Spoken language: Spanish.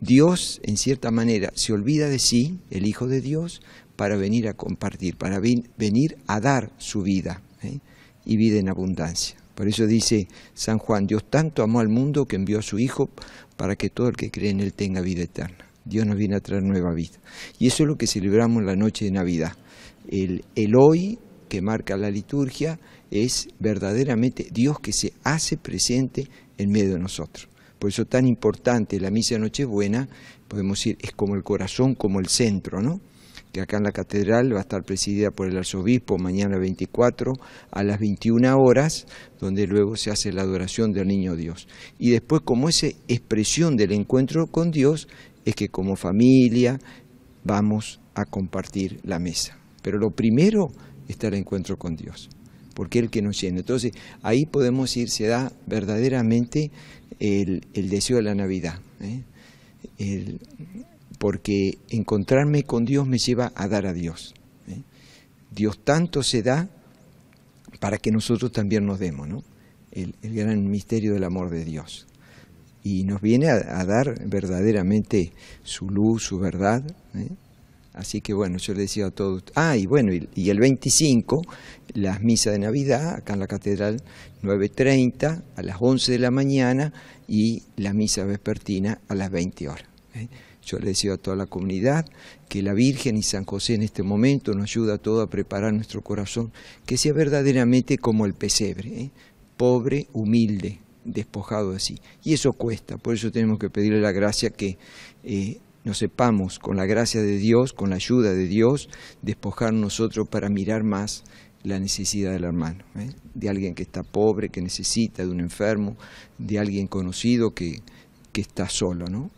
Dios, en cierta manera, se olvida de sí, el Hijo de Dios, para venir a compartir, para venir a dar su vida ¿eh? y vida en abundancia. Por eso dice San Juan, Dios tanto amó al mundo que envió a su Hijo para que todo el que cree en Él tenga vida eterna. Dios nos viene a traer nueva vida. Y eso es lo que celebramos la noche de Navidad. El, el hoy que marca la liturgia es verdaderamente Dios que se hace presente en medio de nosotros. Por eso tan importante la misa de Nochebuena, podemos decir, es como el corazón, como el centro, ¿no? que acá en la catedral va a estar presidida por el arzobispo mañana 24 a las 21 horas, donde luego se hace la adoración del Niño Dios. Y después como esa expresión del encuentro con Dios es que como familia vamos a compartir la mesa. Pero lo primero está el encuentro con Dios, porque es el que nos llena. Entonces ahí podemos ir, se da verdaderamente el, deseo de la Navidad. ¿eh? porque encontrarme con Dios me lleva a dar a Dios. ¿eh? Dios tanto se da para que nosotros también nos demos, ¿no? El, gran misterio del amor de Dios. Y nos viene a, dar verdaderamente su luz, su verdad, ¿eh? Así que bueno, yo le decía a todos, ah, y bueno, y, el 25, las misas de Navidad, acá en la Catedral, 9.30, a las 11 de la mañana, y la misa vespertina a las 20 horas. ¿eh? Yo le decía a toda la comunidad que la Virgen y San José en este momento nos ayuda a todos a preparar nuestro corazón, que sea verdaderamente como el pesebre, ¿eh? pobre, humilde, despojado así. Y eso cuesta, por eso tenemos que pedirle la gracia que eh, no sepamos, con la gracia de Dios, con la ayuda de Dios, despojar nosotros para mirar más la necesidad del hermano, ¿eh? de alguien que está pobre, que necesita, de un enfermo, de alguien conocido que, que está solo, ¿no?